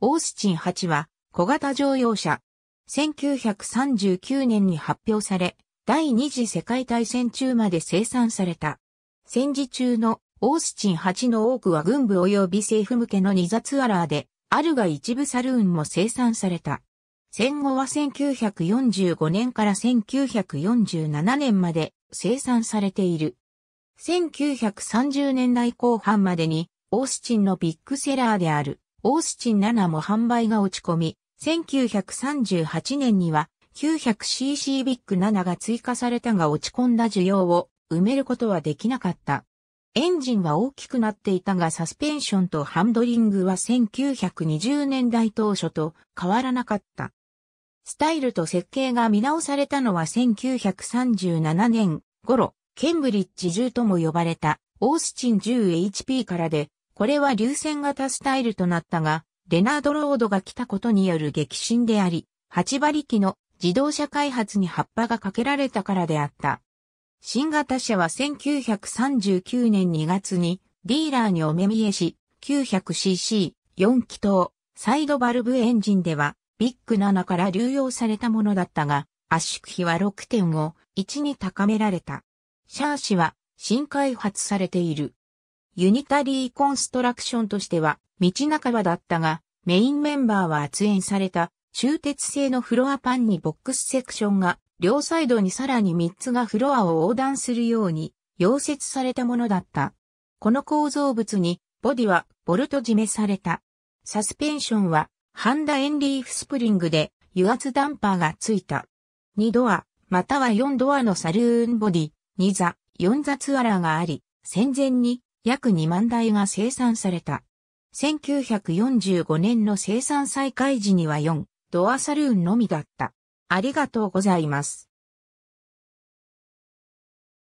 オースチン8は小型乗用車。1939年に発表され、第二次世界大戦中まで生産された。戦時中のオースチン8の多くは軍部及び政府向けの二座ツアラーで、あるが一部サルーンも生産された。戦後は1945年から1947年まで生産されている。1930年代後半までにオースチンのビッグセラーである。オースチン7も販売が落ち込み、1938年には 900cc ビッグ7が追加されたが落ち込んだ需要を埋めることはできなかった。エンジンは大きくなっていたがサスペンションとハンドリングは1920年代当初と変わらなかった。スタイルと設計が見直されたのは1937年頃、ケンブリッジ10とも呼ばれたオースチン 10HP からで、これは流線型スタイルとなったが、レナード・ロードが来たことによる激震であり、8馬力の自動車開発に葉っぱがかけられたからであった。新型車は1939年2月にディーラーにお目見えし、900cc、4気筒、サイドバルブエンジンでは、ビッグ7から流用されたものだったが、圧縮比は6.5、1に高められた。シャーシは新開発されている。ユニタリーコンストラクションとしては、道半ばだったが、メインメンバーは圧縁された、中鉄製のフロアパンにボックスセクションが、両サイドにさらに3つがフロアを横断するように、溶接されたものだった。この構造物に、ボディはボルト締めされた。サスペンションは、ハンダエンリーフスプリングで、油圧ダンパーがついた。2ドア、または4ドアのサルーンボディ、2座、4座ツアラーがあり、戦前に約2万台が生産された。1945年の生産再開時には4、ドアサルーンのみだった。ありがとうございます。